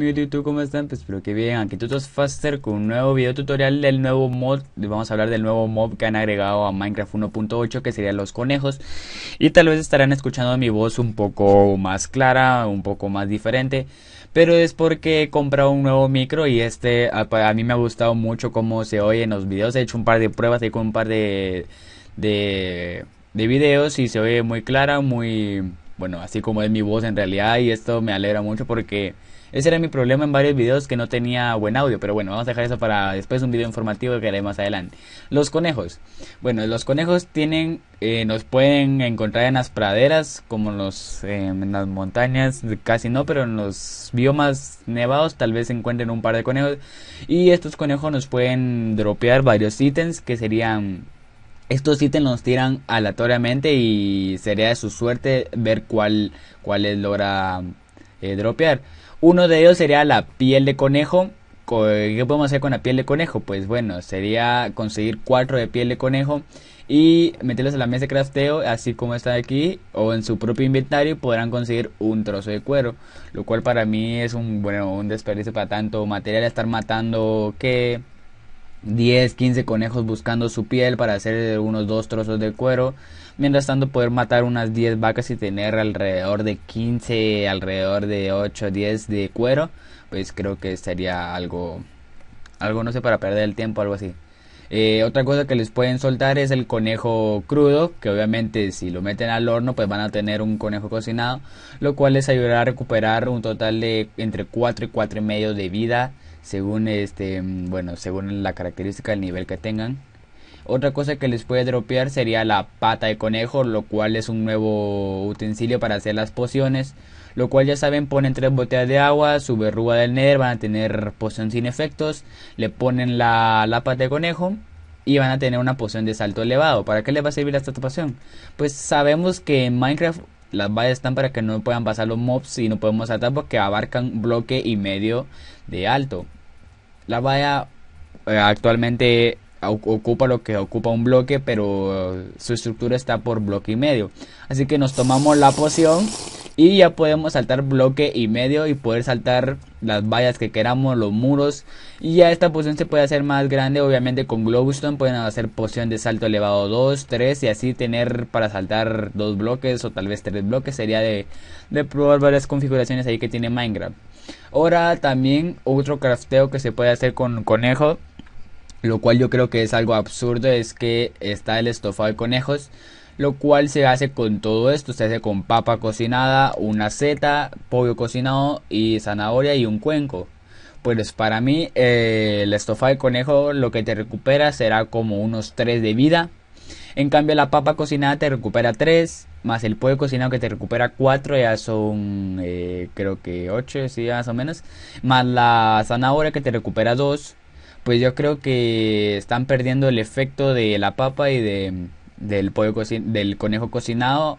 hola YouTube, ¿cómo están? Pues espero que bien, aquí Tutos Faster con un nuevo video tutorial del nuevo mod Vamos a hablar del nuevo mod que han agregado a Minecraft 1.8 que serían los conejos Y tal vez estarán escuchando mi voz un poco más clara, un poco más diferente Pero es porque he comprado un nuevo micro y este a, mí me ha gustado mucho cómo se oye en los videos He hecho un par de pruebas, he hecho un par de, de, de videos y se oye muy clara, muy bueno, así como es mi voz en realidad y esto me alegra mucho porque ese era mi problema en varios videos que no tenía buen audio, pero bueno, vamos a dejar eso para después un video informativo que haré más adelante. Los conejos. Bueno, los conejos tienen, eh, nos pueden encontrar en las praderas, como em, en las montañas, casi no, pero en los biomas nevados tal vez se encuentren un par de conejos. Y estos conejos nos pueden dropear varios ítems que serían estos ítems los tiran aleatoriamente y sería de su suerte ver cuál, cuál es logra eh, dropear. Uno de ellos sería la piel de conejo. ¿Qué podemos hacer con la piel de conejo? Pues bueno, sería conseguir cuatro de piel de conejo y meterlos en la mesa de crafteo, así como está aquí, o en su propio inventario podrán conseguir un trozo de cuero, lo cual para mí es un bueno un desperdicio para tanto material estar matando que 10, 15 conejos buscando su piel para hacer unos dos trozos de cuero, mientras tanto poder matar unas 10 vacas y tener alrededor de 15, alrededor de 8, 10 de cuero, pues creo que sería algo, algo no sé, para perder el tiempo, algo así. Eh, otra cosa que les pueden soltar es el conejo crudo, que obviamente si lo meten al horno pues van a tener un conejo cocinado, lo cual les ayudará a recuperar un total de entre 4 y 4.5 de vida según este bueno según la característica del nivel que tengan otra cosa que les puede dropear sería la pata de conejo lo cual es un nuevo utensilio para hacer las pociones lo cual ya saben ponen tres botellas de agua su verruga del nether van a tener poción sin efectos le ponen la, la pata de conejo y van a tener una poción de salto elevado. ¿Para qué les va a servir esta poción? Pues sabemos que en Minecraft las vallas están para que no puedan pasar los mobs y no podemos saltar porque abarcan bloque y medio de alto. La valla eh, actualmente ocupa lo que ocupa un bloque, pero su estructura está por bloque y medio. Así que nos tomamos la poción y ya podemos saltar bloque y medio y poder saltar las vallas que queramos, los muros y ya esta poción se puede hacer más grande obviamente con glowstone pueden hacer poción de salto elevado 2, 3 y así tener para saltar dos bloques o tal vez tres bloques sería de, de probar varias configuraciones ahí que tiene Minecraft. Ahora también otro crafteo que se puede hacer con conejo, lo cual yo creo que es algo absurdo, es que está el estofado de conejos lo cual se hace con todo esto, se hace con papa cocinada, una seta, pollo cocinado y zanahoria y un cuenco. Pues para mí el eh, estofa de conejo lo que te recupera será como unos 3 de vida. En cambio la papa cocinada te recupera 3, más el pollo cocinado que te recupera 4, ya son eh, creo que 8, sí, más o menos. Más la zanahoria que te recupera 2, pues yo creo que están perdiendo el efecto de la papa y de del pollo del conejo cocinado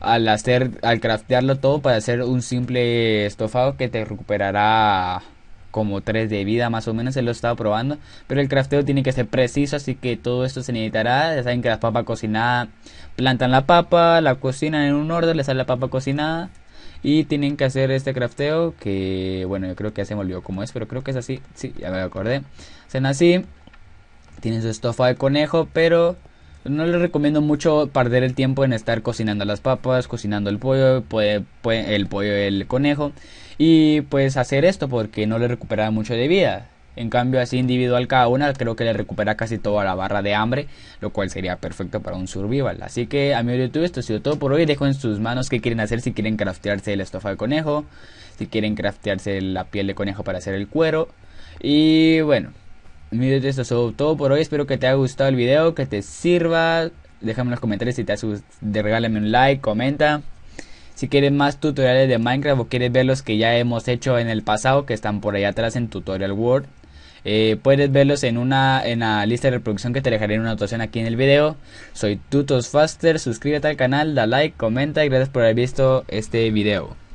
al hacer al craftearlo todo para hacer un simple estofado que te recuperará como 3 de vida más o menos se lo estado probando pero el crafteo tiene que ser preciso así que todo esto se necesitará ya saben que las papas cocinadas plantan la papa la cocinan en un orden le sale la papa cocinada y tienen que hacer este crafteo que bueno yo creo que ya se me olvidó como es pero creo que es así sí ya me acordé hacen así tienen su estofado de conejo pero no les recomiendo mucho perder el tiempo en estar cocinando las papas, cocinando el pollo, el pollo, el conejo y pues hacer esto porque no le recupera mucho de vida. En cambio, así individual cada una, creo que le recupera casi toda la barra de hambre, lo cual sería perfecto para un survival. Así que, amigos de YouTube, esto ha sido todo por hoy. Dejo en sus manos qué quieren hacer, si quieren craftearse la estofa de conejo, si quieren craftearse la piel de conejo para hacer el cuero. Y bueno, esto es todo por hoy. Espero que te haya gustado el video, que te sirva. Déjame en los comentarios si te de regálame un like, comenta. Si quieres más tutoriales de Minecraft o quieres ver los que ya hemos hecho en el pasado, que están por ahí atrás en Tutorial World, eh, puedes verlos en una en la lista de reproducción que te dejaré en una anotación aquí en el video. Soy Tutos Faster, suscríbete al canal, da like, comenta y gracias por haber visto este video.